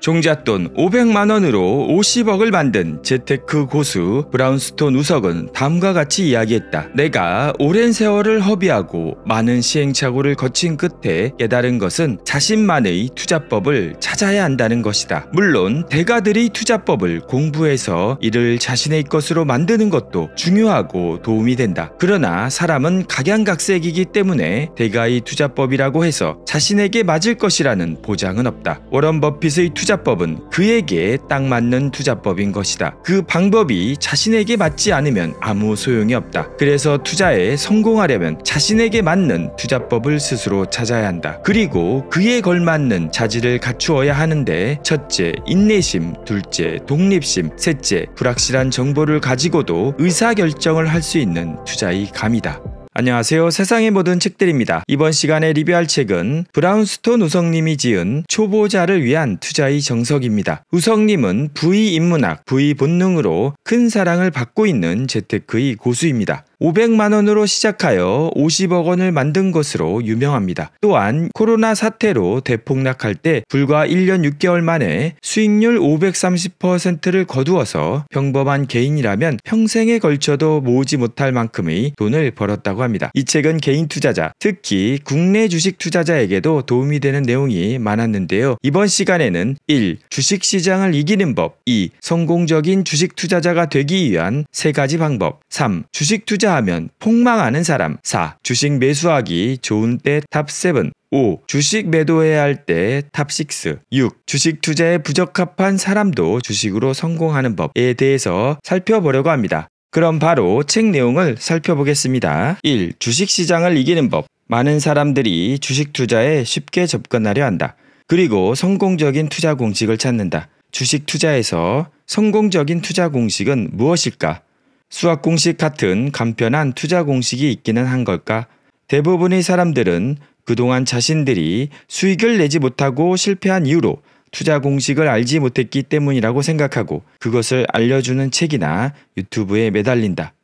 종잣돈 500만 원으로 50억을 만든 재테크 고수 브라운스톤 우석은 다음과 같이 이야기했다. 내가 오랜 세월을 허비하고 많은 시행착오를 거친 끝에 깨달은 것은 자신만의 투자법을 찾아야 한다는 것이다. 물론 대가들이 투자법을 공부해서 이를 자신의 것으로 만드는 것도 중요하고 도움이 된다. 그러나 사람은 각양각색이기 때문에 대가의 투자법이라고 해서 자신에게 맞을 것이라는 보장은 없다. 워런 버핏의 투자 투자법은 그에게 딱 맞는 투자법인 것이다. 그 방법이 자신에게 맞지 않으면 아무 소용이 없다. 그래서 투자에 성공하려면 자신에게 맞는 투자법을 스스로 찾아야 한다. 그리고 그에 걸맞는 자질을 갖추어야 하는데 첫째, 인내심, 둘째, 독립심, 셋째, 불확실한 정보를 가지고도 의사결정을 할 수 있는 투자의 감이다. 안녕하세요. 세상의 모든 책들입니다. 이번 시간에 리뷰할 책은 브라운스톤 우성님이 지은 초보자를 위한 투자의 정석입니다. 우성님은 부의 인문학, 부의 본능으로 큰 사랑을 받고 있는 재테크의 고수입니다. 500만 원으로 시작하여 50억 원을 만든 것으로 유명합니다. 또한 코로나 사태로 대폭락할 때 불과 1년 6개월 만에 수익률 530%를 거두어서 평범한 개인이라면 평생에 걸쳐도 모으지 못할 만큼의 돈을 벌었다고 합니다. 이 책은 개인 투자자, 특히 국내 주식 투자자에게도 도움이 되는 내용이 많았는데요. 이번 시간에는 1. 주식 시장을 이기는 법 2. 성공적인 주식 투자자가 되기 위한 세 가지 방법 3. 주식 투자 투자하면 폭망하는 사람 4. 주식 매수하기 좋은 때 탑7 5. 주식 매도해야 할 때 탑6 6. 주식 투자에 부적합한 사람도 주식으로 성공하는 법에 대해서 살펴보려고 합니다. 그럼 바로 책 내용을 살펴보겠습니다. 1. 주식시장을 이기는 법. 많은 사람들이 주식 투자에 쉽게 접근하려 한다. 그리고 성공적인 투자 공식을 찾는다. 주식 투자에서 성공적인 투자 공식은 무엇일까? 수학 공식 같은 간편한 투자 공식이 있기는 한 걸까? 대부분의 사람들은 그동안 자신들이 수익을 내지 못하고 실패한 이유로 투자 공식을 알지 못했기 때문이라고 생각하고 그것을 알려주는 책이나 유튜브에 매달린다.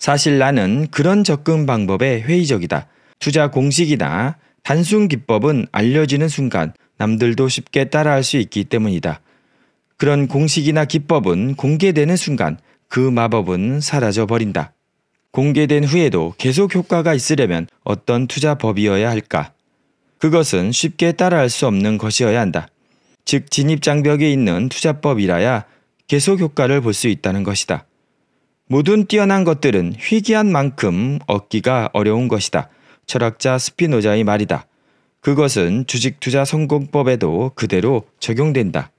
사실 나는 그런 접근 방법에 회의적이다. 투자 공식이나 단순 기법은 알려지는 순간 남들도 쉽게 따라할 수 있기 때문이다. 그런 공식이나 기법은 공개되는 순간 그 마법은 사라져 버린다. 공개된 후에도 계속 효과가 있으려면 어떤 투자법이어야 할까? 그것은 쉽게 따라할 수 없는 것이어야 한다. 즉 진입장벽에 있는 투자법이라야 계속 효과를 볼 수 있다는 것이다. 모든 뛰어난 것들은 희귀한 만큼 얻기가 어려운 것이다. 철학자 스피노자의 말이다. 그것은 주식투자 성공법에도 그대로 적용된다.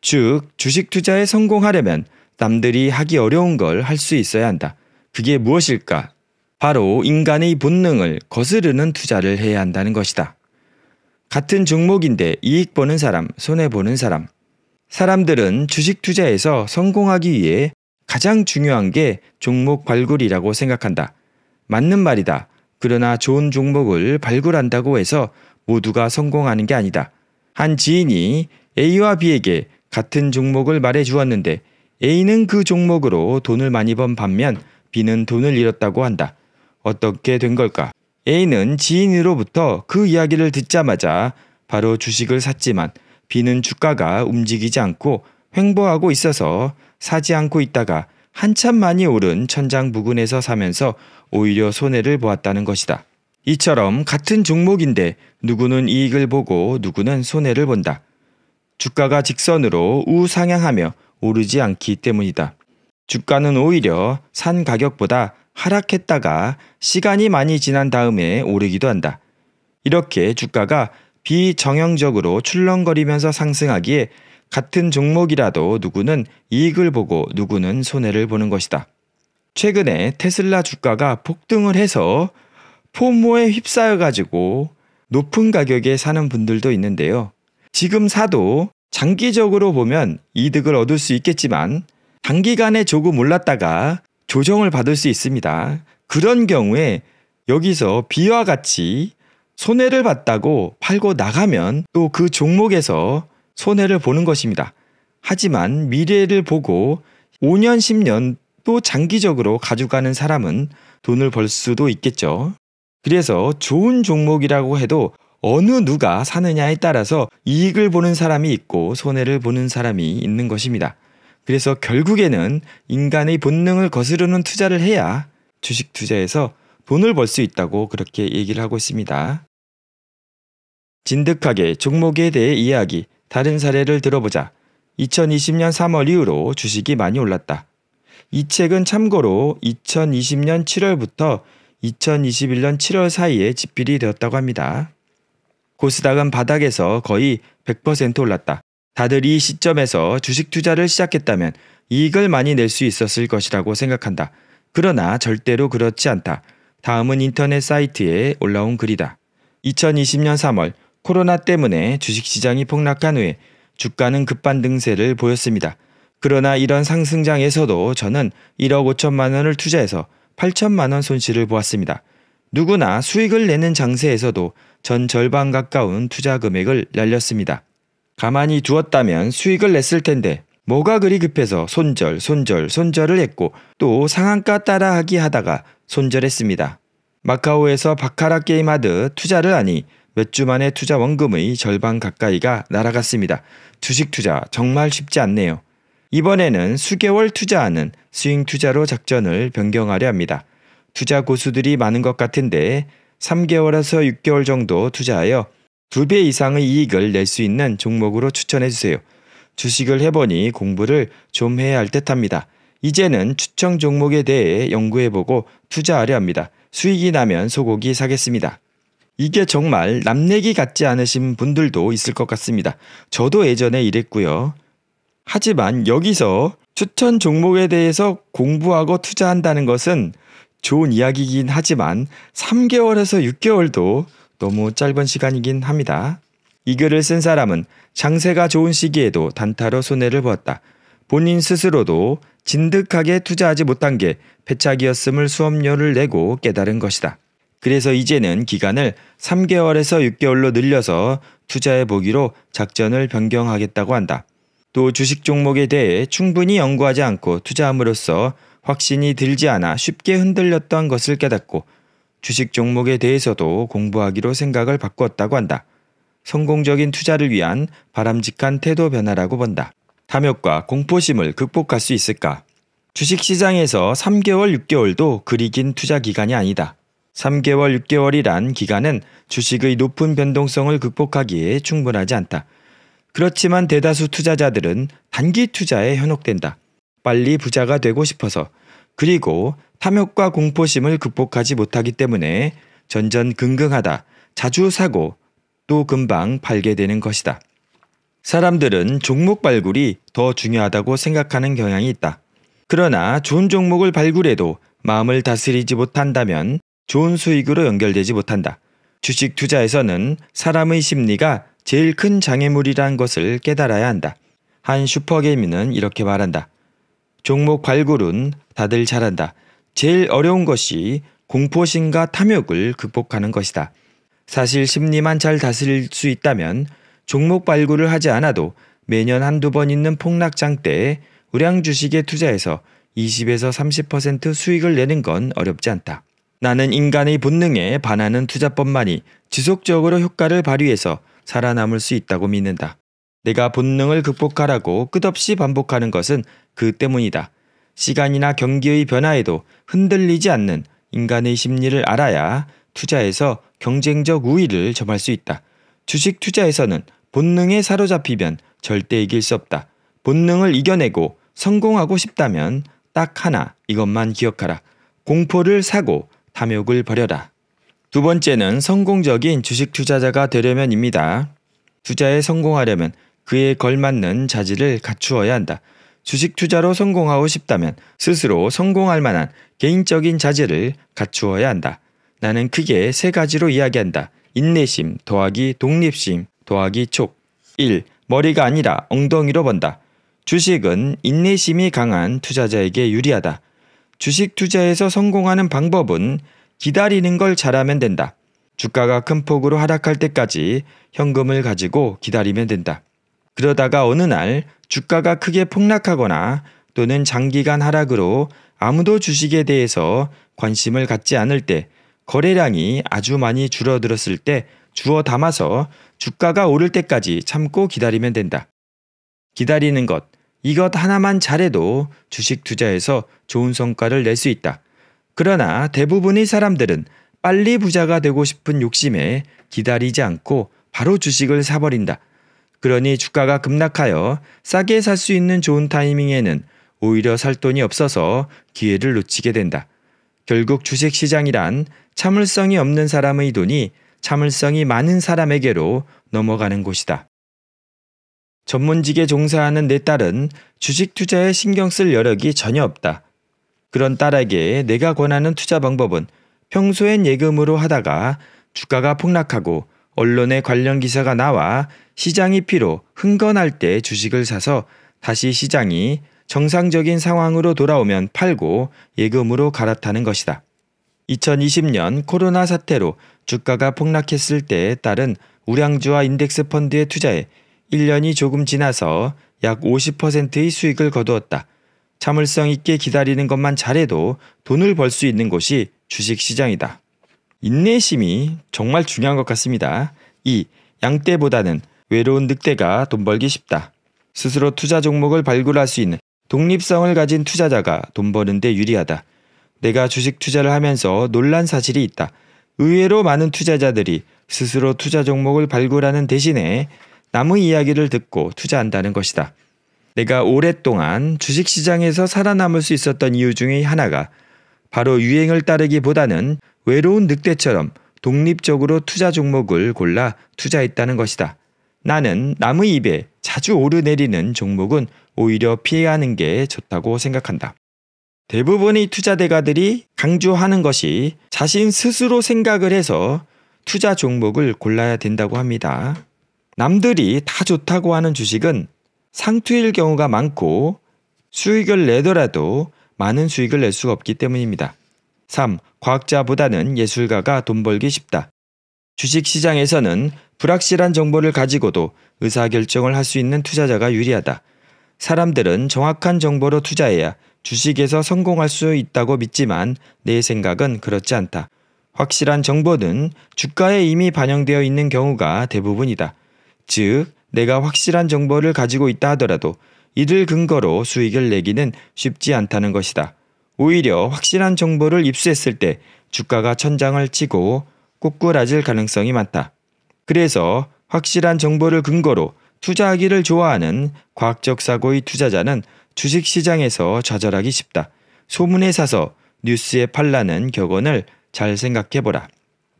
즉, 주식투자에 성공하려면 남들이 하기 어려운 걸 할 수 있어야 한다. 그게 무엇일까? 바로 인간의 본능을 거스르는 투자를 해야 한다는 것이다. 같은 종목인데 이익 보는 사람, 손해 보는 사람. 사람들은 주식 투자에서 성공하기 위해 가장 중요한 게 종목 발굴이라고 생각한다. 맞는 말이다. 그러나 좋은 종목을 발굴한다고 해서 모두가 성공하는 게 아니다. 한 지인이 A와 B에게 같은 종목을 말해 주었는데 A는 그 종목으로 돈을 많이 번 반면 B는 돈을 잃었다고 한다. 어떻게 된 걸까? A는 지인으로부터 그 이야기를 듣자마자 바로 주식을 샀지만 B는 주가가 움직이지 않고 횡보하고 있어서 사지 않고 있다가 한참 많이 오른 천장 부근에서 사면서 오히려 손해를 보았다는 것이다. 이처럼 같은 종목인데 누구는 이익을 보고 누구는 손해를 본다. 주가가 직선으로 우상향하며 오르지 않기 때문이다. 주가는 오히려 산 가격보다 하락했다가 시간이 많이 지난 다음에 오르기도 한다. 이렇게 주가가 비정형적으로 출렁거리면서 상승하기에 같은 종목이라도 누구는 이익을 보고 누구는 손해를 보는 것이다. 최근에 테슬라 주가가 폭등을 해서 포모에 휩싸여 가지고 높은 가격에 사는 분들도 있는데요. 지금 사도 장기적으로 보면 이득을 얻을 수 있겠지만 단기간에 조금 올랐다가 조정을 받을 수 있습니다. 그런 경우에 여기서 비와 같이 손해를 봤다고 팔고 나가면 또 그 종목에서 손해를 보는 것입니다. 하지만 미래를 보고 5년, 10년 또 장기적으로 가져가는 사람은 돈을 벌 수도 있겠죠. 그래서 좋은 종목이라고 해도 어느 누가 사느냐에 따라서 이익을 보는 사람이 있고 손해를 보는 사람이 있는 것입니다. 그래서 결국에는 인간의 본능을 거스르는 투자를 해야 주식 투자에서 돈을 벌 수 있다고 그렇게 얘기를 하고 있습니다. 진득하게 종목에 대해 이야기, 다른 사례를 들어보자. 2020년 3월 이후로 주식이 많이 올랐다. 이 책은 참고로 2020년 7월부터 2021년 7월 사이에 집필이 되었다고 합니다. 고스닥은 바닥에서 거의 100% 올랐다. 다들 이 시점에서 주식 투자를 시작했다면 이익을 많이 낼 수 있었을 것이라고 생각한다. 그러나 절대로 그렇지 않다. 다음은 인터넷 사이트에 올라온 글이다. 2020년 3월 코로나 때문에 주식시장이 폭락한 후에 주가는 급반등세를 보였습니다. 그러나 이런 상승장에서도 저는 1억 5천만 원을 투자해서 8천만 원 손실을 보았습니다. 누구나 수익을 내는 장세에서도 전 절반 가까운 투자 금액을 날렸습니다. 가만히 두었다면 수익을 냈을 텐데 뭐가 그리 급해서 손절, 손절, 손절을 했고 또 상한가 따라하기 하다가 손절했습니다. 마카오에서 바카라 게임 하듯 투자를 하니 몇 주 만에 투자 원금의 절반 가까이가 날아갔습니다. 주식 투자 정말 쉽지 않네요. 이번에는 수개월 투자하는 스윙 투자로 작전을 변경하려 합니다. 투자 고수들이 많은 것 같은데 3개월에서 6개월 정도 투자하여 2배 이상의 이익을 낼 수 있는 종목으로 추천해 주세요. 주식을 해보니 공부를 좀 해야 할 듯합니다. 이제는 추천 종목에 대해 연구해보고 투자하려 합니다. 수익이 나면 소고기 사겠습니다. 이게 정말 남내기 같지 않으신 분들도 있을 것 같습니다. 저도 예전에 이랬고요. 하지만 여기서 추천 종목에 대해서 공부하고 투자한다는 것은 좋은 이야기이긴 하지만 3개월에서 6개월도 너무 짧은 시간이긴 합니다. 이 글을 쓴 사람은 장세가 좋은 시기에도 단타로 손해를 보았다. 본인 스스로도 진득하게 투자하지 못한 게 패착이었음을 수업료를 내고 깨달은 것이다. 그래서 이제는 기간을 3개월에서 6개월로 늘려서 투자해 보기로 작전을 변경하겠다고 한다. 또 주식 종목에 대해 충분히 연구하지 않고 투자함으로써 확신이 들지 않아 쉽게 흔들렸던 것을 깨닫고 주식 종목에 대해서도 공부하기로 생각을 바꾸었다고 한다. 성공적인 투자를 위한 바람직한 태도 변화라고 본다. 탐욕과 공포심을 극복할 수 있을까? 주식 시장에서 3개월, 6개월도 그리 긴 투자 기간이 아니다. 3개월, 6개월이란 기간은 주식의 높은 변동성을 극복하기에 충분하지 않다. 그렇지만 대다수 투자자들은 단기 투자에 현혹된다. 빨리 부자가 되고 싶어서 그리고 탐욕과 공포심을 극복하지 못하기 때문에 전전긍긍하다 자주 사고 또 금방 팔게 되는 것이다. 사람들은 종목 발굴이 더 중요하다고 생각하는 경향이 있다. 그러나 좋은 종목을 발굴해도 마음을 다스리지 못한다면 좋은 수익으로 연결되지 못한다. 주식 투자에서는 사람의 심리가 제일 큰 장애물이라는 것을 깨달아야 한다. 한 슈퍼게이미는 이렇게 말한다. 종목 발굴은 다들 잘한다. 제일 어려운 것이 공포심과 탐욕을 극복하는 것이다. 사실 심리만 잘 다스릴 수 있다면 종목 발굴을 하지 않아도 매년 한두 번 있는 폭락장 때 우량 주식에 투자해서 20에서 30% 수익을 내는 건 어렵지 않다. 나는 인간의 본능에 반하는 투자법만이 지속적으로 효과를 발휘해서 살아남을 수 있다고 믿는다. 내가 본능을 극복하라고 끝없이 반복하는 것은 그 때문이다. 시간이나 경기의 변화에도 흔들리지 않는 인간의 심리를 알아야 투자에서 경쟁적 우위를 점할 수 있다. 주식 투자에서는 본능에 사로잡히면 절대 이길 수 없다. 본능을 이겨내고 성공하고 싶다면 딱 하나 이것만 기억하라. 공포를 사고 탐욕을 버려라. 두 번째는 성공적인 주식 투자자가 되려면입니다. 투자에 성공하려면 그에 걸맞는 자질을 갖추어야 한다. 주식 투자로 성공하고 싶다면 스스로 성공할 만한 개인적인 자질을 갖추어야 한다. 나는 크게 세 가지로 이야기한다. 인내심 더하기 독립심 더하기 촉. 1. 머리가 아니라 엉덩이로 번다. 주식은 인내심이 강한 투자자에게 유리하다. 주식 투자에서 성공하는 방법은 기다리는 걸 잘하면 된다. 주가가 큰 폭으로 하락할 때까지 현금을 가지고 기다리면 된다. 그러다가 어느 날 주가가 크게 폭락하거나 또는 장기간 하락으로 아무도 주식에 대해서 관심을 갖지 않을 때 거래량이 아주 많이 줄어들었을 때 주워 담아서 주가가 오를 때까지 참고 기다리면 된다. 기다리는 것, 이것 하나만 잘해도 주식 투자에서 좋은 성과를 낼 수 있다. 그러나 대부분의 사람들은 빨리 부자가 되고 싶은 욕심에 기다리지 않고 바로 주식을 사버린다. 그러니 주가가 급락하여 싸게 살 수 있는 좋은 타이밍에는 오히려 살 돈이 없어서 기회를 놓치게 된다. 결국 주식시장이란 참을성이 없는 사람의 돈이 참을성이 많은 사람에게로 넘어가는 곳이다. 전문직에 종사하는 내 딸은 주식 투자에 신경 쓸 여력이 전혀 없다. 그런 딸에게 내가 권하는 투자 방법은 평소엔 예금으로 하다가 주가가 폭락하고 언론에 관련 기사가 나와 시장이 피로 흥건할 때 주식을 사서 다시 시장이 정상적인 상황으로 돌아오면 팔고 예금으로 갈아타는 것이다. 2020년 코로나 사태로 주가가 폭락했을 때에 따른 우량주와 인덱스 펀드에 투자해 1년이 조금 지나서 약 50%의 수익을 거두었다. 참을성 있게 기다리는 것만 잘해도 돈을 벌 수 있는 곳이 주식시장이다. 인내심이 정말 중요한 것 같습니다. 2. 양떼보다는 외로운 늑대가 돈 벌기 쉽다. 스스로 투자 종목을 발굴할 수 있는 독립성을 가진 투자자가 돈 버는데 유리하다. 내가 주식 투자를 하면서 놀란 사실이 있다. 의외로 많은 투자자들이 스스로 투자 종목을 발굴하는 대신에 남의 이야기를 듣고 투자한다는 것이다. 내가 오랫동안 주식 시장에서 살아남을 수 있었던 이유 중의 하나가 바로 유행을 따르기보다는 외로운 늑대처럼 독립적으로 투자 종목을 골라 투자했다는 것이다. 나는 남의 입에 자주 오르내리는 종목은 오히려 피해하는게 좋다고 생각한다. 대부분의 투자 대가들이 강조하는 것이 자신 스스로 생각을 해서 투자 종목을 골라야 된다고 합니다. 남들이 다 좋다고 하는 주식은 상투일 경우가 많고 수익을 내더라도 많은 수익을 낼 수가 없기 때문입니다. 3. 과학자보다는 예술가가 돈 벌기 쉽다. 주식시장에서는 불확실한 정보를 가지고도 의사결정을 할 수 있는 투자자가 유리하다. 사람들은 정확한 정보로 투자해야 주식에서 성공할 수 있다고 믿지만 내 생각은 그렇지 않다. 확실한 정보는 주가에 이미 반영되어 있는 경우가 대부분이다. 즉, 내가 확실한 정보를 가지고 있다 하더라도 이를 근거로 수익을 내기는 쉽지 않다는 것이다. 오히려 확실한 정보를 입수했을 때 주가가 천장을 치고 꼬꾸라질 가능성이 많다. 그래서 확실한 정보를 근거로 투자하기를 좋아하는 과학적 사고의 투자자는 주식시장에서 좌절하기 쉽다. 소문에 사서 뉴스에 팔라는 격언을 잘 생각해보라.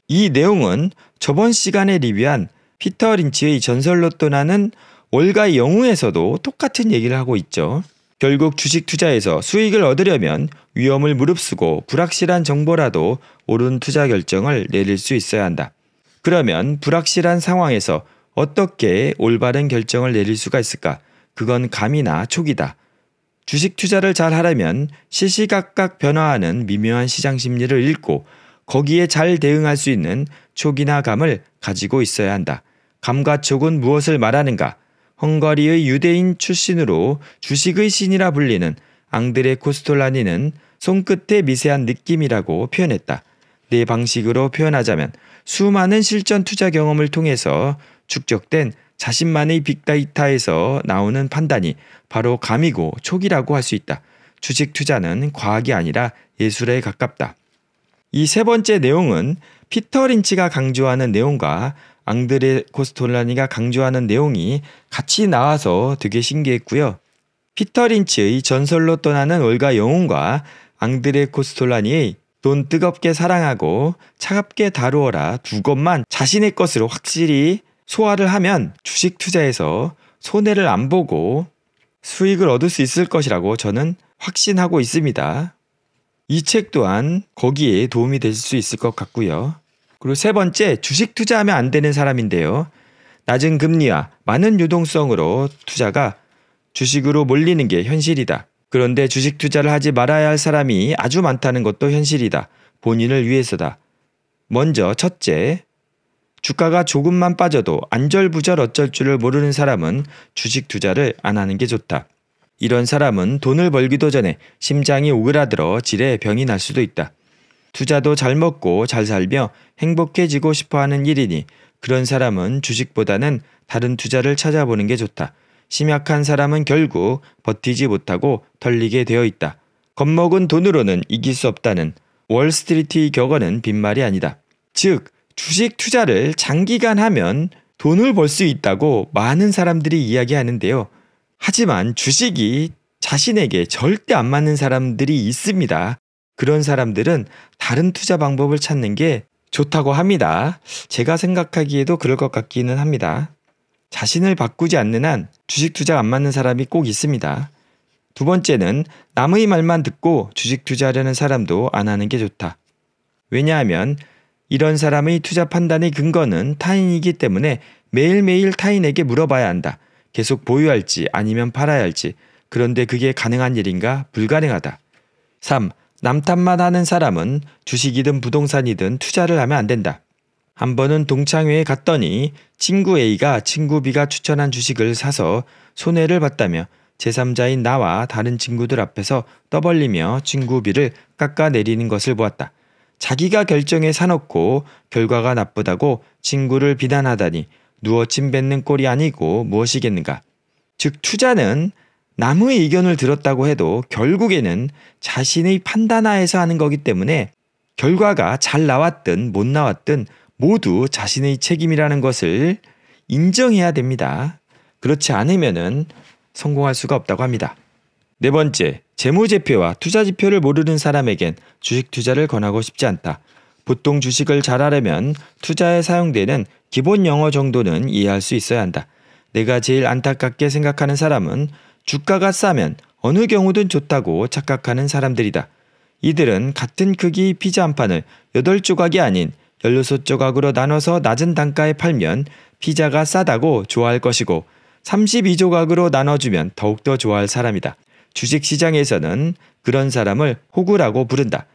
이 내용은 저번 시간에 리뷰한 피터 린치의 전설로 떠나는 월가의 영웅에서도 똑같은 얘기를 하고 있죠. 결국 주식 투자에서 수익을 얻으려면 위험을 무릅쓰고 불확실한 정보라도 옳은 투자 결정을 내릴 수 있어야 한다. 그러면 불확실한 상황에서 어떻게 올바른 결정을 내릴 수가 있을까? 그건 감이나 촉이다. 주식 투자를 잘 하려면 시시각각 변화하는 미묘한 시장 심리를 읽고 거기에 잘 대응할 수 있는 촉이나 감을 가지고 있어야 한다. 감과 촉은 무엇을 말하는가? 헝가리의 유대인 출신으로 주식의 신이라 불리는 앙드레 코스톨라니는 손끝의 미세한 느낌이라고 표현했다. 내 네 방식으로 표현하자면 수많은 실전 투자 경험을 통해서 축적된 자신만의 빅데이터에서 나오는 판단이 바로 감이고 촉이라고 할 수 있다. 주식 투자는 과학이 아니라 예술에 가깝다. 이 세 번째 내용은 피터 린치가 강조하는 내용과 앙드레 코스톨라니가 강조하는 내용이 같이 나와서 되게 신기했고요. 피터 린치의 전설로 떠나는 월가 영웅과 앙드레 코스톨라니의 돈 뜨겁게 사랑하고 차갑게 다루어라 두 것만 자신의 것으로 확실히 소화를 하면 주식 투자에서 손해를 안 보고 수익을 얻을 수 있을 것이라고 저는 확신하고 있습니다. 이 책 또한 거기에 도움이 될 수 있을 것 같고요. 그리고 세 번째, 주식 투자하면 안 되는 사람인데요. 낮은 금리와 많은 유동성으로 투자가 주식으로 몰리는 게 현실이다. 그런데 주식 투자를 하지 말아야 할 사람이 아주 많다는 것도 현실이다. 본인을 위해서다. 먼저 첫째, 주가가 조금만 빠져도 안절부절 어쩔 줄을 모르는 사람은 주식 투자를 안 하는 게 좋다. 이런 사람은 돈을 벌기도 전에 심장이 오그라들어 질에 병이 날 수도 있다. 투자도 잘 먹고 잘 살며 행복해지고 싶어 하는 일이니 그런 사람은 주식보다는 다른 투자를 찾아보는 게 좋다. 심약한 사람은 결국 버티지 못하고 털리게 되어 있다. 겁먹은 돈으로는 이길 수 없다는 월스트리트 격언은 빈말이 아니다. 즉, 주식 투자를 장기간 하면 돈을 벌 수 있다고 많은 사람들이 이야기하는데요. 하지만 주식이 자신에게 절대 안 맞는 사람들이 있습니다. 그런 사람들은 다른 투자 방법을 찾는 게 좋다고 합니다. 제가 생각하기에도 그럴 것 같기는 합니다. 자신을 바꾸지 않는 한 주식 투자 안 맞는 사람이 꼭 있습니다. 두 번째는 남의 말만 듣고 주식 투자하려는 사람도 안 하는 게 좋다. 왜냐하면 이런 사람의 투자 판단의 근거는 타인이기 때문에 매일매일 타인에게 물어봐야 한다. 계속 보유할지 아니면 팔아야 할지. 그런데 그게 가능한 일인가? 불가능하다. 3. 남탓만 하는 사람은 주식이든 부동산이든 투자를 하면 안 된다. 한 번은 동창회에 갔더니 친구 A가 친구 B가 추천한 주식을 사서 손해를 봤다며 제3자인 나와 다른 친구들 앞에서 떠벌리며 친구 B를 깎아내리는 것을 보았다. 자기가 결정해 사놓고 결과가 나쁘다고 친구를 비난하다니 누워 침 뱉는 꼴이 아니고 무엇이겠는가. 즉 투자는 남의 의견을 들었다고 해도 결국에는 자신의 판단하에서 하는 거기 때문에 결과가 잘 나왔든 못 나왔든 모두 자신의 책임이라는 것을 인정해야 됩니다. 그렇지 않으면 성공할 수가 없다고 합니다. 네 번째, 재무제표와 투자지표를 모르는 사람에겐 주식 투자를 권하고 싶지 않다. 보통 주식을 잘하려면 투자에 사용되는 기본 영어 정도는 이해할 수 있어야 한다. 내가 제일 안타깝게 생각하는 사람은 주가가 싸면 어느 경우든 좋다고 착각하는 사람들이다. 이들은 같은 크기 피자 한 판을 8조각이 아닌 16조각으로 나눠서 낮은 단가에 팔면 피자가 싸다고 좋아할 것이고 32조각으로 나눠주면 더욱더 좋아할 사람이다. 주식시장에서는 그런 사람을 호구라고 부른다.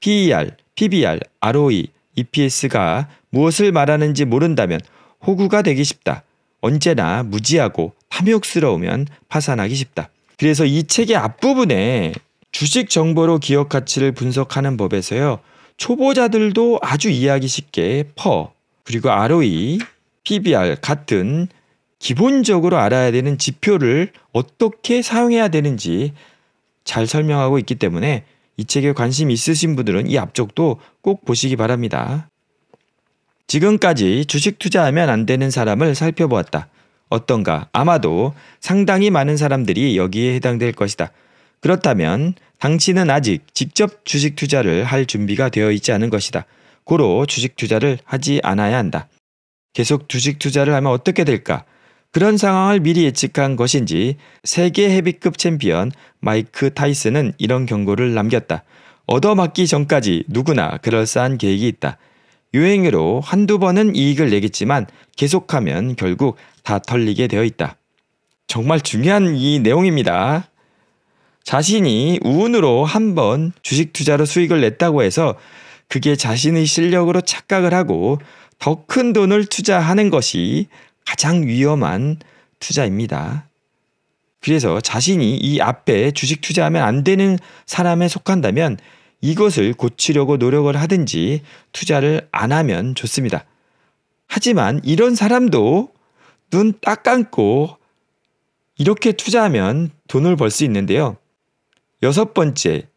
PER, PBR, ROE, EPS가 무엇을 말하는지 모른다면 호구가 되기 쉽다. 언제나 무지하고 탐욕스러우면 파산하기 쉽다. 그래서 이 책의 앞부분에 주식 정보로 기업 가치를 분석하는 법에서요. 초보자들도 아주 이해하기 쉽게 퍼 그리고 ROE, PBR 같은 기본적으로 알아야 되는 지표를 어떻게 사용해야 되는지 잘 설명하고 있기 때문에 이 책에 관심 있으신 분들은 이 앞쪽도 꼭 보시기 바랍니다. 지금까지 주식 투자하면 안 되는 사람을 살펴보았다. 어떤가? 아마도 상당히 많은 사람들이 여기에 해당될 것이다. 그렇다면 당신은 아직 직접 주식 투자를 할 준비가 되어 있지 않은 것이다. 고로 주식 투자를 하지 않아야 한다. 계속 주식 투자를 하면 어떻게 될까? 그런 상황을 미리 예측한 것인지 세계 헤비급 챔피언 마이크 타이슨은 이런 경고를 남겼다. 얻어맞기 전까지 누구나 그럴싸한 계획이 있다. 유행으로 한두 번은 이익을 내겠지만 계속하면 결국 다 털리게 되어 있다. 정말 중요한 이 내용입니다. 자신이 운으로 한번 주식 투자로 수익을 냈다고 해서 그게 자신의 실력으로 착각을 하고 더 큰 돈을 투자하는 것이 가장 위험한 투자입니다. 그래서 자신이 이 앞에 주식 투자하면 안 되는 사람에 속한다면 이것을 고치려고 노력을 하든지 투자를 안 하면 좋습니다. 하지만 이런 사람도 눈 딱 감고 이렇게 투자하면 돈을 벌 수 있는데요. 여섯 번째,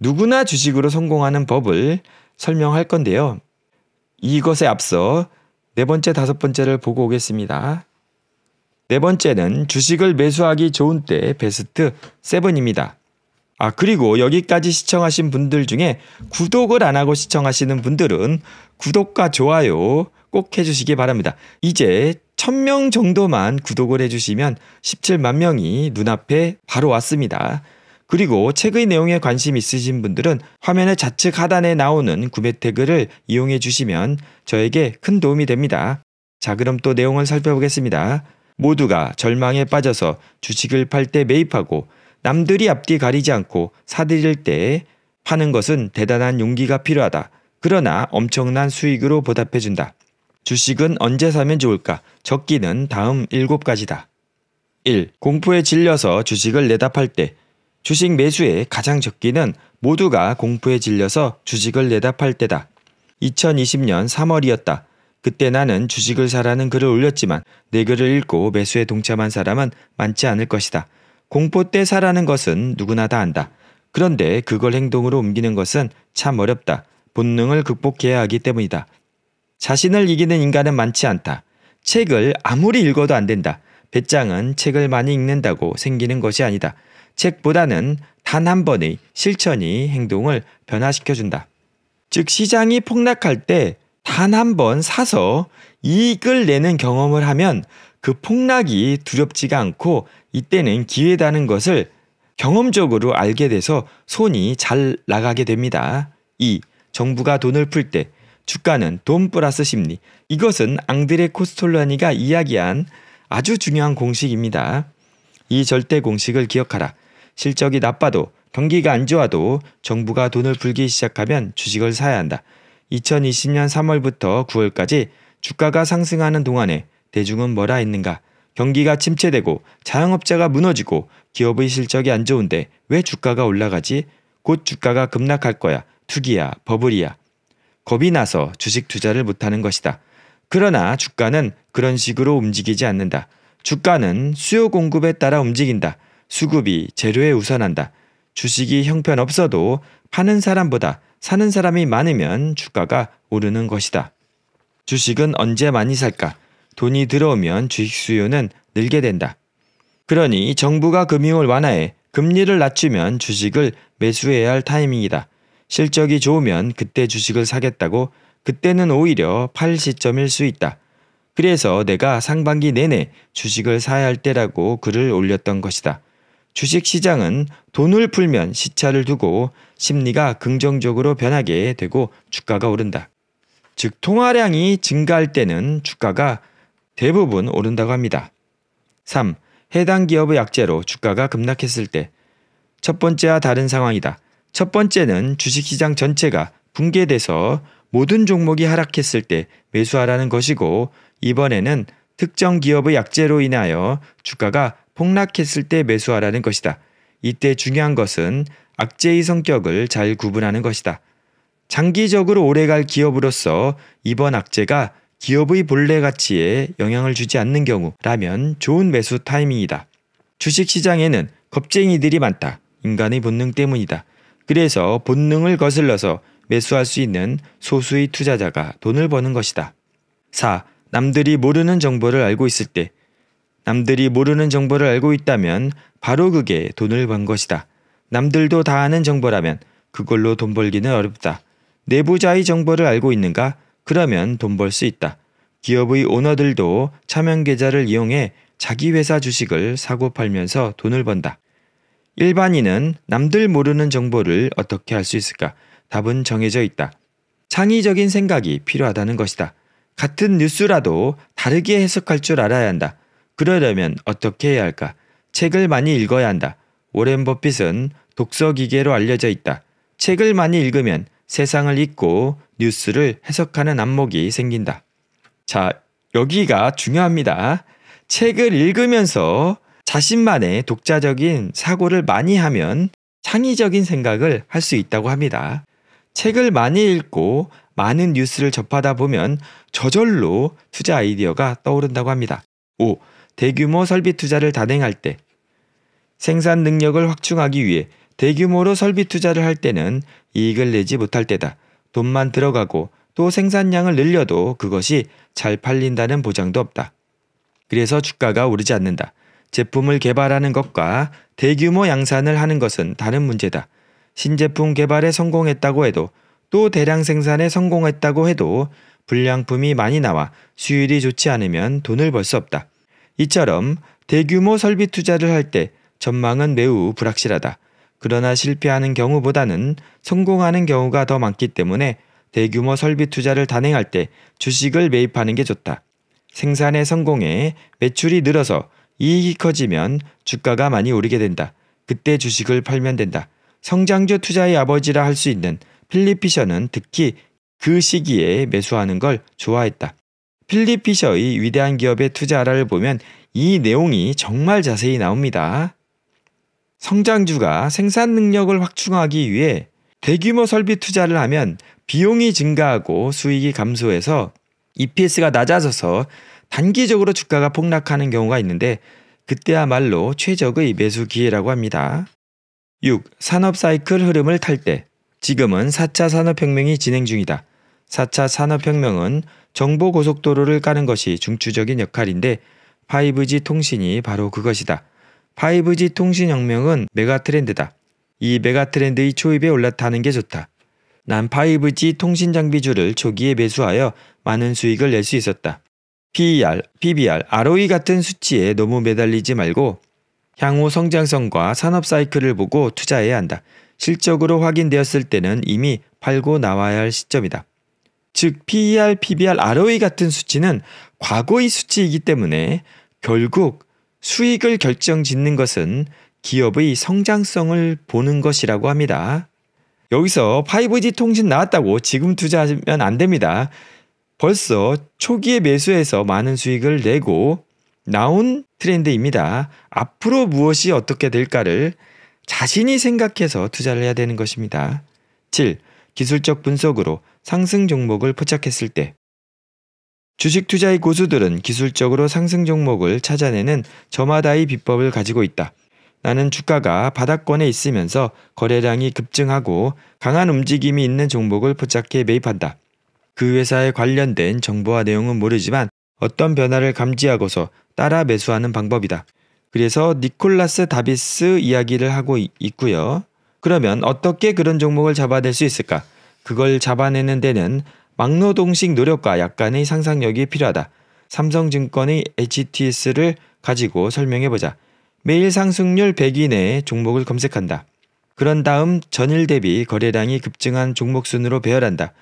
누구나 주식으로 성공하는 법을 설명할 건데요. 이것에 앞서 네 번째, 다섯 번째를 보고 오겠습니다. 네 번째는 주식을 매수하기 좋은 때 베스트 세븐입니다 아, 그리고 여기까지 시청하신 분들 중에 구독을 안 하고 시청하시는 분들은 구독과 좋아요 꼭 해주시기 바랍니다. 이제 1000명 정도만 구독을 해주시면 17만 명이 눈앞에 바로 왔습니다. 그리고 책의 내용에 관심 있으신 분들은 화면의 좌측 하단에 나오는 구매 태그를 이용해 주시면 저에게 큰 도움이 됩니다. 자 그럼 또 내용을 살펴보겠습니다. 모두가 절망에 빠져서 주식을 팔 때 매입하고 남들이 앞뒤 가리지 않고 사들일 때 파는 것은 대단한 용기가 필요하다. 그러나 엄청난 수익으로 보답해준다. 주식은 언제 사면 좋을까? 적기는 다음 7가지다. 1. 공포에 질려서 주식을 내다 팔때 주식 매수에 가장 적기는 모두가 공포에 질려서 주식을 내다팔 때다. 2020년 3월이었다. 그때 나는 주식을 사라는 글을 올렸지만 내 글을 읽고 매수에 동참한 사람은 많지 않을 것이다. 공포 때 사라는 것은 누구나 다 안다. 그런데 그걸 행동으로 옮기는 것은 참 어렵다. 본능을 극복해야 하기 때문이다. 자신을 이기는 인간은 많지 않다. 책을 아무리 읽어도 안 된다. 배짱은 책을 많이 읽는다고 생기는 것이 아니다. 책보다는 단 한 번의 실천이 행동을 변화시켜준다. 즉, 시장이 폭락할 때 단 한 번 사서 이익을 내는 경험을 하면 그 폭락이 두렵지가 않고 이때는 기회다는 것을 경험적으로 알게 돼서 손이 잘 나가게 됩니다. 2. 정부가 돈을 풀 때 주가는 돈 플러스 심리. 이것은 앙드레 코스톨라니가 이야기한 아주 중요한 공식입니다. 이 절대 공식을 기억하라. 실적이 나빠도 경기가 안 좋아도 정부가 돈을 불기 시작하면 주식을 사야 한다. 2020년 3월부터 9월까지 주가가 상승하는 동안에 대중은 뭐라 했는가? 경기가 침체되고 자영업자가 무너지고 기업의 실적이 안 좋은데 왜 주가가 올라가지? 곧 주가가 급락할 거야. 투기야, 버블이야. 겁이 나서 주식 투자를 못하는 것이다. 그러나 주가는 그런 식으로 움직이지 않는다. 주가는 수요 공급에 따라 움직인다. 수급이 재료에 우선한다. 주식이 형편없어도 파는 사람보다 사는 사람이 많으면 주가가 오르는 것이다. 주식은 언제 많이 살까? 돈이 들어오면 주식 수요는 늘게 된다. 그러니 정부가 금융을 완화해 금리를 낮추면 주식을 매수해야 할 타이밍이다. 실적이 좋으면 그때 주식을 사겠다고 그때는 오히려 팔 시점일 수 있다. 그래서 내가 상반기 내내 주식을 사야 할 때라고 글을 올렸던 것이다. 주식시장은 돈을 풀면 시차를 두고 심리가 긍정적으로 변하게 되고 주가가 오른다. 즉 통화량이 증가할 때는 주가가 대부분 오른다고 합니다. 3. 해당 기업의 약재로 주가가 급락했을 때 첫 번째와 다른 상황이다. 첫 번째는 주식시장 전체가 붕괴돼서 모든 종목이 하락했을 때 매수하라는 것이고 이번에는 특정 기업의 약재로 인하여 주가가 폭락했을 때 매수하라는 것이다. 이때 중요한 것은 악재의 성격을 잘 구분하는 것이다. 장기적으로 오래갈 기업으로서 이번 악재가 기업의 본래 가치에 영향을 주지 않는 경우라면 좋은 매수 타이밍이다. 주식 시장에는 겁쟁이들이 많다. 인간의 본능 때문이다. 그래서 본능을 거슬러서 매수할 수 있는 소수의 투자자가 돈을 버는 것이다. 4. 남들이 모르는 정보를 알고 있을 때 남들이 모르는 정보를 알고 있다면 바로 그게 돈을 번 것이다. 남들도 다 아는 정보라면 그걸로 돈 벌기는 어렵다. 내부자의 정보를 알고 있는가? 그러면 돈 벌 수 있다. 기업의 오너들도 차명 계좌를 이용해 자기 회사 주식을 사고 팔면서 돈을 번다. 일반인은 남들 모르는 정보를 어떻게 할 수 있을까? 답은 정해져 있다. 창의적인 생각이 필요하다는 것이다. 같은 뉴스라도 다르게 해석할 줄 알아야 한다. 그러려면 어떻게 해야 할까? 책을 많이 읽어야 한다. 워렌 버핏은 독서 기계로 알려져 있다. 책을 많이 읽으면 세상을 잊고 뉴스를 해석하는 안목이 생긴다. 자, 여기가 중요합니다. 책을 읽으면서 자신만의 독자적인 사고를 많이 하면 창의적인 생각을 할 수 있다고 합니다. 책을 많이 읽고 많은 뉴스를 접하다 보면 저절로 투자 아이디어가 떠오른다고 합니다. 5. 대규모 설비 투자를 단행할 때, 생산 능력을 확충하기 위해 대규모로 설비 투자를 할 때는 이익을 내지 못할 때다. 돈만 들어가고 또 생산량을 늘려도 그것이 잘 팔린다는 보장도 없다. 그래서 주가가 오르지 않는다. 제품을 개발하는 것과 대규모 양산을 하는 것은 다른 문제다. 신제품 개발에 성공했다고 해도 또 대량 생산에 성공했다고 해도 불량품이 많이 나와 수율이 좋지 않으면 돈을 벌 수 없다. 이처럼 대규모 설비 투자를 할 때 전망은 매우 불확실하다. 그러나 실패하는 경우보다는 성공하는 경우가 더 많기 때문에 대규모 설비 투자를 단행할 때 주식을 매입하는 게 좋다. 생산의 성공에 매출이 늘어서 이익이 커지면 주가가 많이 오르게 된다. 그때 주식을 팔면 된다. 성장주 투자의 아버지라 할 수 있는 필리피션은 특히 그 시기에 매수하는 걸 좋아했다. 필립 피셔의 위대한 기업의 투자를 하 보면 이 내용이 정말 자세히 나옵니다. 성장주가 생산 능력을 확충하기 위해 대규모 설비 투자를 하면 비용이 증가하고 수익이 감소해서 EPS가 낮아져서 단기적으로 주가가 폭락하는 경우가 있는데 그때야말로 최적의 매수 기회라고 합니다. 6. 산업 사이클 흐름을 탈 때. 지금은 4차 산업혁명이 진행 중이다. 4차 산업혁명은 정보고속도로를 까는 것이 중추적인 역할인데 5G 통신이 바로 그것이다. 5G 통신혁명은 메가트렌드다. 이 메가트렌드의 초입에 올라타는 게 좋다. 난 5G 통신 장비주를 초기에 매수하여 많은 수익을 낼 수 있었다. PER, PBR, ROE 같은 수치에 너무 매달리지 말고 향후 성장성과 산업 사이클을 보고 투자해야 한다. 실적으로 확인되었을 때는 이미 팔고 나와야 할 시점이다. 즉 PER, PBR, ROE 같은 수치는 과거의 수치이기 때문에 결국 수익을 결정짓는 것은 기업의 성장성을 보는 것이라고 합니다. 여기서 5G 통신 나왔다고 지금 투자하면 안 됩니다. 벌써 초기에 매수해서 많은 수익을 내고 나온 트렌드입니다. 앞으로 무엇이 어떻게 될까를 자신이 생각해서 투자를 해야 되는 것입니다. 7. 기술적 분석으로 상승 종목을 포착했을 때 주식 투자의 고수들은 기술적으로 상승 종목을 찾아내는 저마다의 비법을 가지고 있다. 나는 주가가 바닥권에 있으면서 거래량이 급증하고 강한 움직임이 있는 종목을 포착해 매입한다. 그 회사에 관련된 정보와 내용은 모르지만 어떤 변화를 감지하고서 따라 매수하는 방법이다. 그래서 니콜라스 다비스 이야기를 하고 있고요. 그러면 어떻게 그런 종목을 잡아낼 수 있을까? 그걸 잡아내는 데는 막노동식 노력과 약간의 상상력이 필요하다. 삼성증권의 HTS를 가지고 설명해보자. 매일 상승률 100이 내에 종목을 검색한다. 그런 다음 전일 대비 거래량이 급증한 종목 순으로 배열한다.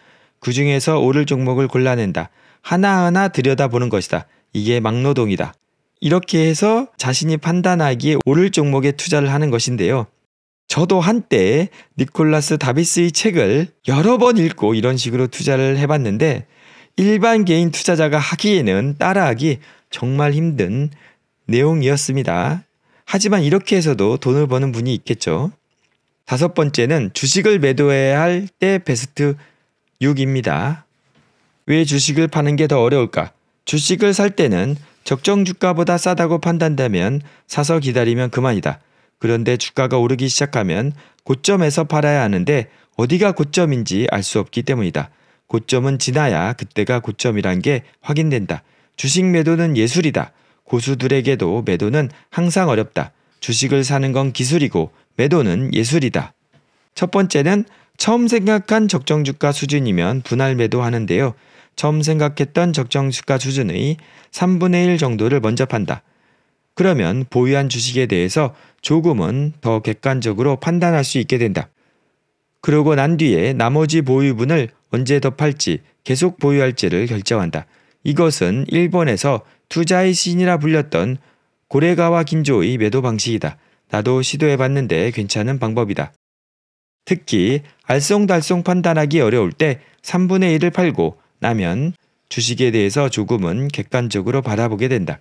그 중에서 오를 종목을 골라낸다. 하나하나 들여다보는 것이다. 이게 막노동이다. 이렇게 해서 자신이 판단하기에 오를 종목에 투자를 하는 것인데요. 저도 한때 니콜라스 다비스의 책을 여러 번 읽고 이런 식으로 투자를 해봤는데 일반 개인 투자자가 하기에는 따라하기 정말 힘든 내용이었습니다. 하지만 이렇게 해서도 돈을 버는 분이 있겠죠. 다섯 번째는 주식을 매도해야 할 때 베스트 6입니다. 왜 주식을 파는 게 더 어려울까? 주식을 살 때는 적정 주가보다 싸다고 판단되면 사서 기다리면 그만이다. 그런데 주가가 오르기 시작하면 고점에서 팔아야 하는데 어디가 고점인지 알 수 없기 때문이다. 고점은 지나야 그때가 고점이란 게 확인된다. 주식 매도는 예술이다. 고수들에게도 매도는 항상 어렵다. 주식을 사는 건 기술이고 매도는 예술이다. 첫 번째는 처음 생각한 적정 주가 수준이면 분할 매도하는데요. 처음 생각했던 적정 주가 수준의 3분의 1 정도를 먼저 판다. 그러면 보유한 주식에 대해서 조금은 더 객관적으로 판단할 수 있게 된다. 그러고 난 뒤에 나머지 보유분을 언제 더 팔지 계속 보유할지를 결정한다. 이것은 일본에서 투자의 신이라 불렸던 고래가와 긴조의 매도 방식이다. 나도 시도해봤는데 괜찮은 방법이다. 특히 알쏭달쏭 판단하기 어려울 때 3분의 1을 팔고 나면 주식에 대해서 조금은 객관적으로 바라보게 된다.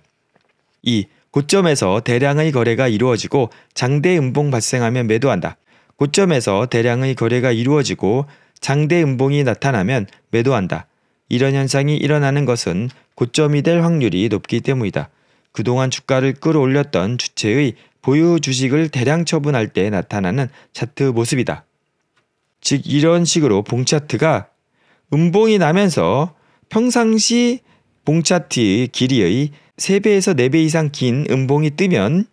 2. 고점에서 대량의 거래가 이루어지고 장대 음봉 발생하면 매도한다. 고점에서 대량의 거래가 이루어지고 장대 음봉이 나타나면 매도한다. 이런 현상이 일어나는 것은 고점이 될 확률이 높기 때문이다. 그동안 주가를 끌어올렸던 주체의 보유 주식을 대량 처분할 때 나타나는 차트 모습이다. 즉 이런 식으로 봉차트가 음봉이 나면서 평상시 봉차트 의 길이의 3배에서 4배 이상 긴 음봉이 뜨면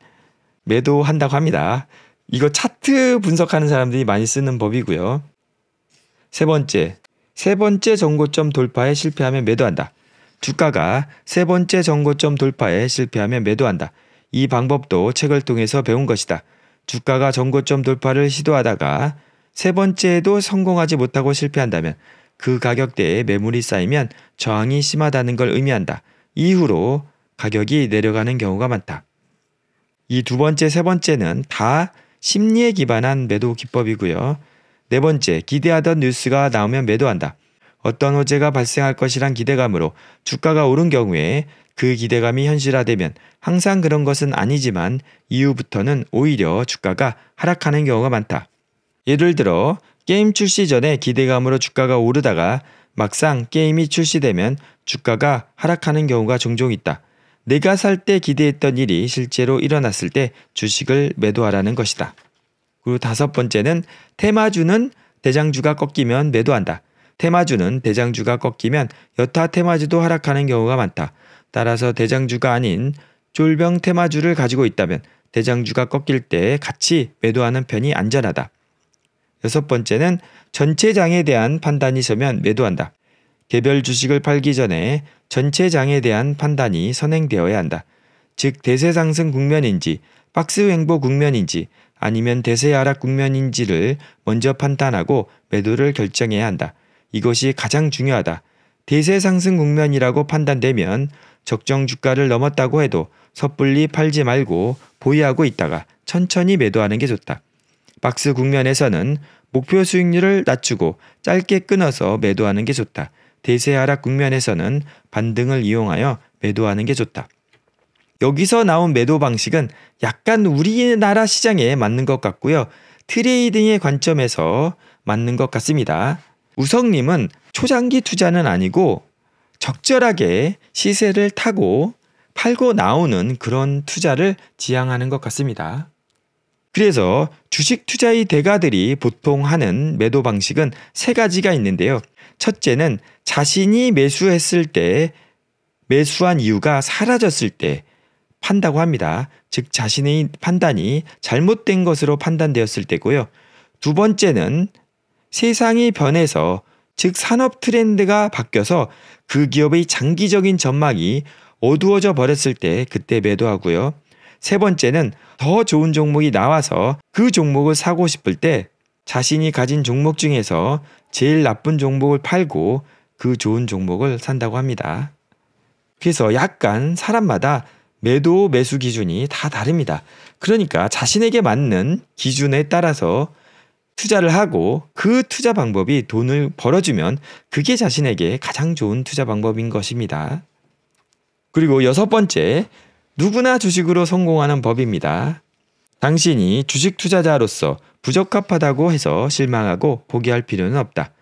매도한다고 합니다. 이거 차트 분석하는 사람들이 많이 쓰는 법이고요. 세 번째, 세 번째 정고점 돌파에 실패하면 매도한다. 주가가 세 번째 정고점 돌파에 실패하면 매도한다. 이 방법도 책을 통해서 배운 것이다. 주가가 정고점 돌파를 시도하다가 세 번째에도 성공하지 못하고 실패한다면 그 가격대에 매물이 쌓이면 저항이 심하다는 걸 의미한다. 이후로 가격이 내려가는 경우가 많다. 이 두 번째, 세 번째는 다 심리에 기반한 매도 기법이고요. 네 번째, 기대하던 뉴스가 나오면 매도한다. 어떤 호재가 발생할 것이란 기대감으로 주가가 오른 경우에 그 기대감이 현실화되면 항상 그런 것은 아니지만 이후부터는 오히려 주가가 하락하는 경우가 많다. 예를 들어 게임 출시 전에 기대감으로 주가가 오르다가 막상 게임이 출시되면 주가가 하락하는 경우가 종종 있다. 내가 살 때 기대했던 일이 실제로 일어났을 때 주식을 매도하라는 것이다. 그리고 다섯 번째는 테마주는 대장주가 꺾이면 매도한다. 테마주는 대장주가 꺾이면 여타 테마주도 하락하는 경우가 많다. 따라서 대장주가 아닌 졸병 테마주를 가지고 있다면 대장주가 꺾일 때 같이 매도하는 편이 안전하다. 여섯 번째는 전체장에 대한 판단이 서면 매도한다. 개별 주식을 팔기 전에 전체 장에 대한 판단이 선행되어야 한다. 즉 대세 상승 국면인지 박스 횡보 국면인지 아니면 대세 하락 국면인지를 먼저 판단하고 매도를 결정해야 한다. 이것이 가장 중요하다. 대세 상승 국면이라고 판단되면 적정 주가를 넘었다고 해도 섣불리 팔지 말고 보유하고 있다가 천천히 매도하는 게 좋다. 박스 국면에서는 목표 수익률을 낮추고 짧게 끊어서 매도하는 게 좋다. 대세 하락 국면에서는 반등을 이용하여 매도하는 게 좋다. 여기서 나온 매도 방식은 약간 우리나라 시장에 맞는 것 같고요. 트레이딩의 관점에서 맞는 것 같습니다. 우성님은 초장기 투자는 아니고 적절하게 시세를 타고 팔고 나오는 그런 투자를 지향하는 것 같습니다. 그래서 주식 투자의 대가들이 보통 하는 매도 방식은 세 가지가 있는데요. 첫째는 자신이 매수했을 때 매수한 이유가 사라졌을 때 판다고 합니다. 즉 자신의 판단이 잘못된 것으로 판단되었을 때고요. 두 번째는 세상이 변해서 즉 산업 트렌드가 바뀌어서 그 기업의 장기적인 전망이 어두워져 버렸을 때 그때 매도하고요. 세 번째는 더 좋은 종목이 나와서 그 종목을 사고 싶을 때 자신이 가진 종목 중에서 제일 나쁜 종목을 팔고 그 좋은 종목을 산다고 합니다. 그래서 약간 사람마다 매도 매수 기준이 다 다릅니다. 그러니까 자신에게 맞는 기준에 따라서 투자를 하고 그 투자 방법이 돈을 벌어주면 그게 자신에게 가장 좋은 투자 방법인 것입니다. 그리고 여섯 번째, 누구나 주식으로 성공하는 법입니다. 당신이 주식 투자자로서 부적합하다고 해서 실망하고 포기할 필요는 없다.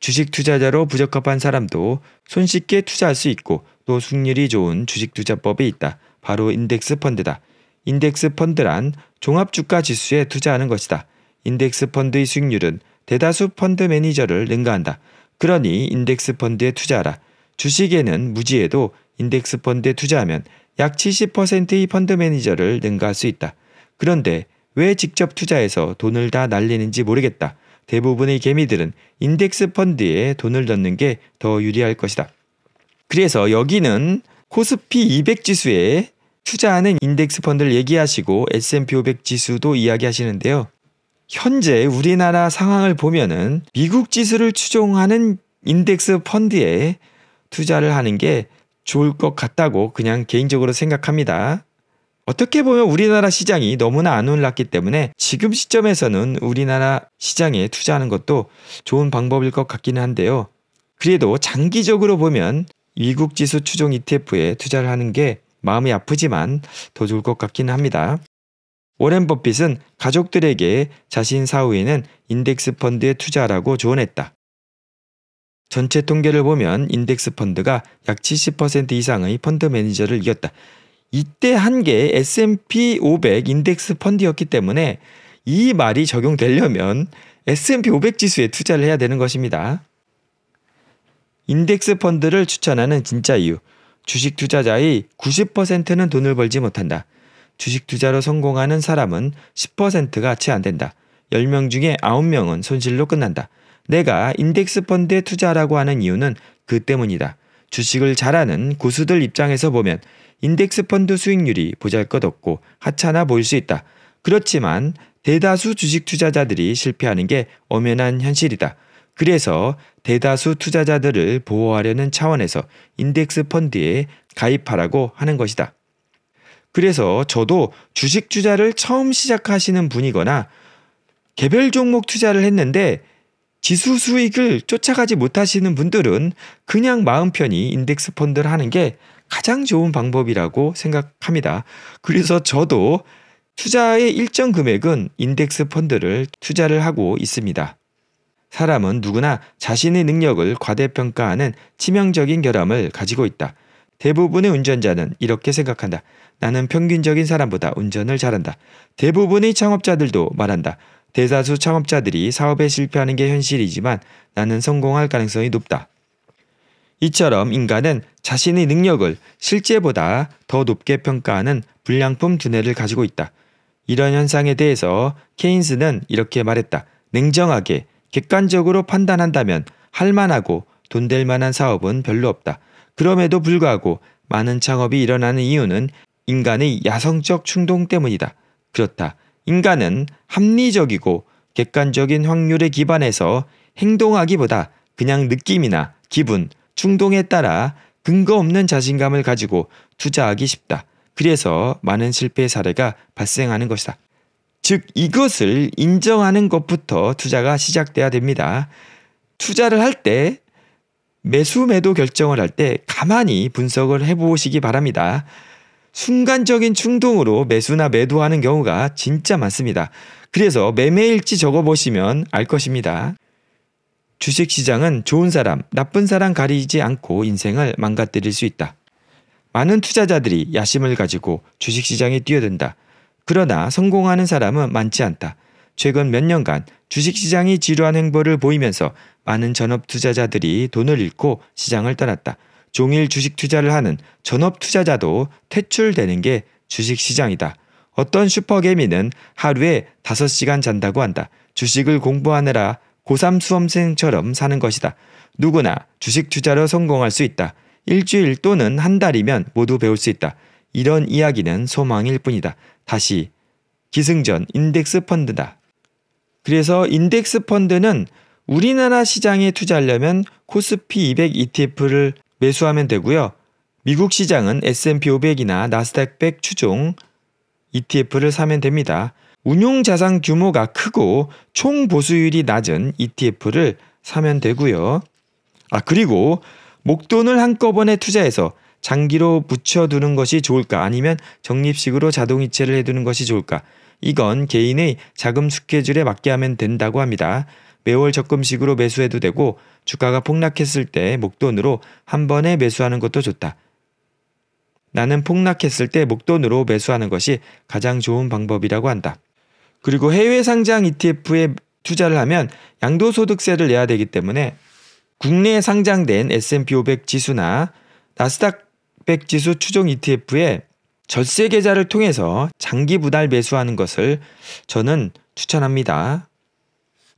주식 투자자로 부적합한 사람도 손쉽게 투자할 수 있고 또 승률이 좋은 주식 투자법이 있다. 바로 인덱스 펀드다. 인덱스 펀드란 종합주가 지수에 투자하는 것이다. 인덱스 펀드의 수익률은 대다수 펀드 매니저를 능가한다. 그러니 인덱스 펀드에 투자하라. 주식에는 무지해도 인덱스 펀드에 투자하면 약 70%의 펀드 매니저를 능가할 수 있다. 그런데 왜 직접 투자해서 돈을 다 날리는지 모르겠다. 대부분의 개미들은 인덱스 펀드에 돈을 넣는 게 더 유리할 것이다. 그래서 여기는 코스피 200 지수에 투자하는 인덱스 펀드를 얘기하시고 S&P 500 지수도 이야기하시는데요. 현재 우리나라 상황을 보면은 미국 지수를 추종하는 인덱스 펀드에 투자를 하는 게 좋을 것 같다고 그냥 개인적으로 생각합니다. 어떻게 보면 우리나라 시장이 너무나 안 올랐기 때문에 지금 시점에서는 우리나라 시장에 투자하는 것도 좋은 방법일 것 같기는 한데요. 그래도 장기적으로 보면 미국 지수 추종 ETF에 투자를 하는 게 마음이 아프지만 더 좋을 것 같기는 합니다. 워렌 버핏은 가족들에게 자신 사후에는 인덱스 펀드에 투자하라고 조언했다. 전체 통계를 보면 인덱스 펀드가 약 70% 이상의 펀드 매니저를 이겼다. 이때 한 게 S&P 500 인덱스 펀드였기 때문에 이 말이 적용되려면 S&P 500 지수에 투자를 해야 되는 것입니다. 인덱스 펀드를 추천하는 진짜 이유. 주식 투자자의 90%는 돈을 벌지 못한다. 주식 투자로 성공하는 사람은 10%가 채 안 된다. 10명 중에 9명은 손실로 끝난다. 내가 인덱스 펀드에 투자하라고 하는 이유는 그 때문이다. 주식을 잘하는 고수들 입장에서 보면 인덱스 펀드 수익률이 보잘것없고 하찮아 보일 수 있다. 그렇지만 대다수 주식 투자자들이 실패하는 게 엄연한 현실이다. 그래서 대다수 투자자들을 보호하려는 차원에서 인덱스 펀드에 가입하라고 하는 것이다. 그래서 저도 주식 투자를 처음 시작하시는 분이거나 개별 종목 투자를 했는데 지수 수익을 쫓아가지 못하시는 분들은 그냥 마음 편히 인덱스 펀드를 하는 게 가장 좋은 방법이라고 생각합니다. 그래서 저도 투자의 일정 금액은 인덱스 펀드를 투자를 하고 있습니다. 사람은 누구나 자신의 능력을 과대평가하는 치명적인 결함을 가지고 있다. 대부분의 운전자는 이렇게 생각한다. 나는 평균적인 사람보다 운전을 잘한다. 대부분의 창업자들도 말한다. 대다수 창업자들이 사업에 실패하는 게 현실이지만 나는 성공할 가능성이 높다. 이처럼 인간은 자신의 능력을 실제보다 더 높게 평가하는 불량품 두뇌를 가지고 있다. 이런 현상에 대해서 케인스는 이렇게 말했다. 냉정하게 객관적으로 판단한다면 할만하고 돈 될 만한 사업은 별로 없다. 그럼에도 불구하고 많은 창업이 일어나는 이유는 인간의 야성적 충동 때문이다. 그렇다. 인간은 합리적이고 객관적인 확률에 기반해서 행동하기보다 그냥 느낌이나 기분, 충동에 따라 근거 없는 자신감을 가지고 투자하기 쉽다. 그래서 많은 실패 사례가 발생하는 것이다. 즉 이것을 인정하는 것부터 투자가 시작돼야 됩니다. 투자를 할 때 매수 매도 결정을 할 때 가만히 분석을 해보시기 바랍니다. 순간적인 충동으로 매수나 매도하는 경우가 진짜 많습니다. 그래서 매매일지 적어보시면 알 것입니다. 주식시장은 좋은 사람, 나쁜 사람 가리지 않고 인생을 망가뜨릴 수 있다. 많은 투자자들이 야심을 가지고 주식시장에 뛰어든다. 그러나 성공하는 사람은 많지 않다. 최근 몇 년간 주식시장이 지루한 행보를 보이면서 많은 전업 투자자들이 돈을 잃고 시장을 떠났다. 종일 주식 투자를 하는 전업 투자자도 퇴출되는 게 주식시장이다. 어떤 슈퍼개미는 하루에 5시간 잔다고 한다. 주식을 공부하느라 고3 수험생처럼 사는 것이다. 누구나 주식 투자로 성공할 수 있다. 일주일 또는 한 달이면 모두 배울 수 있다. 이런 이야기는 소망일 뿐이다. 다시 기승전 인덱스 펀드다. 그래서 인덱스 펀드는 우리나라 시장에 투자하려면 코스피 200 ETF를 매수하면 되고요. 미국 시장은 S&P 500이나 나스닥 100 추종 ETF를 사면 됩니다. 운용 자산 규모가 크고 총 보수율이 낮은 ETF를 사면 되고요. 아, 그리고 목돈을 한꺼번에 투자해서 장기로 붙여두는 것이 좋을까 아니면 적립식으로 자동이체를 해두는 것이 좋을까 이건 개인의 자금 스케줄에 맞게 하면 된다고 합니다. 매월 적금식으로 매수해도 되고 주가가 폭락했을 때 목돈으로 한 번에 매수하는 것도 좋다. 나는 폭락했을 때 목돈으로 매수하는 것이 가장 좋은 방법이라고 한다. 그리고 해외 상장 ETF에 투자를 하면 양도소득세를 내야 되기 때문에 국내에 상장된 S&P 500 지수나 나스닥 100 지수 추종 ETF에 절세 계좌를 통해서 장기 부달 매수하는 것을 저는 추천합니다.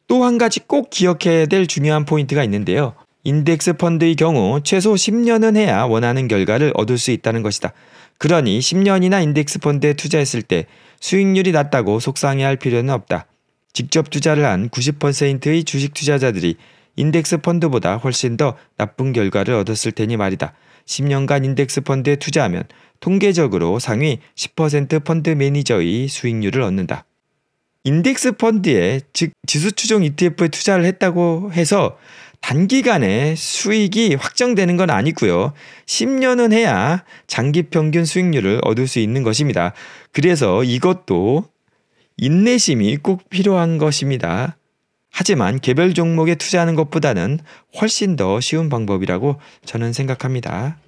또 한 가지 꼭 기억해야 될 중요한 포인트가 있는데요. 인덱스 펀드의 경우 최소 10년은 해야 원하는 결과를 얻을 수 있다는 것이다. 그러니 10년이나 인덱스 펀드에 투자했을 때 수익률이 낮다고 속상해할 필요는 없다. 직접 투자를 한 90%의 주식 투자자들이 인덱스 펀드보다 훨씬 더 나쁜 결과를 얻었을 테니 말이다. 10년간 인덱스 펀드에 투자하면 통계적으로 상위 10% 펀드 매니저의 수익률을 얻는다. 인덱스 펀드에 즉 지수 추종 ETF에 투자를 했다고 해서 단기간에 수익이 확정되는 건 아니고요. 10년은 해야 장기 평균 수익률을 얻을 수 있는 것입니다. 그래서 이것도 인내심이 꼭 필요한 것입니다. 하지만 개별 종목에 투자하는 것보다는 훨씬 더 쉬운 방법이라고 저는 생각합니다.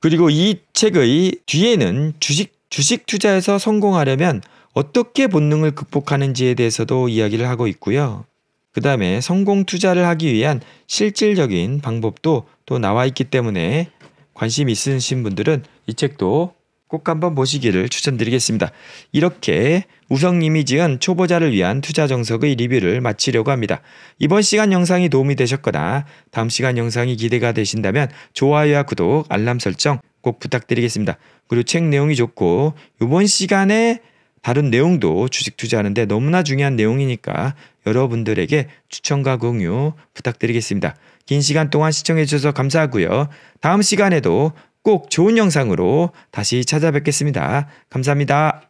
그리고 이 책의 뒤에는 주식, 주식 투자에서 성공하려면 어떻게 본능을 극복하는지에 대해서도 이야기를 하고 있고요. 그 다음에 성공 투자를 하기 위한 실질적인 방법도 또 나와 있기 때문에 관심 있으신 분들은 이 책도 꼭 한번 보시기를 추천드리겠습니다. 이렇게 우성님이 지은 초보자를 위한 투자 정석의 리뷰를 마치려고 합니다. 이번 시간 영상이 도움이 되셨거나 다음 시간 영상이 기대가 되신다면 좋아요와 구독, 알람 설정 꼭 부탁드리겠습니다. 그리고 책 내용이 좋고 이번 시간에 다른 내용도 주식 투자하는데 너무나 중요한 내용이니까 여러분들에게 추천과 공유 부탁드리겠습니다. 긴 시간 동안 시청해주셔서 감사하고요. 다음 시간에도 꼭 좋은 영상으로 다시 찾아뵙겠습니다. 감사합니다.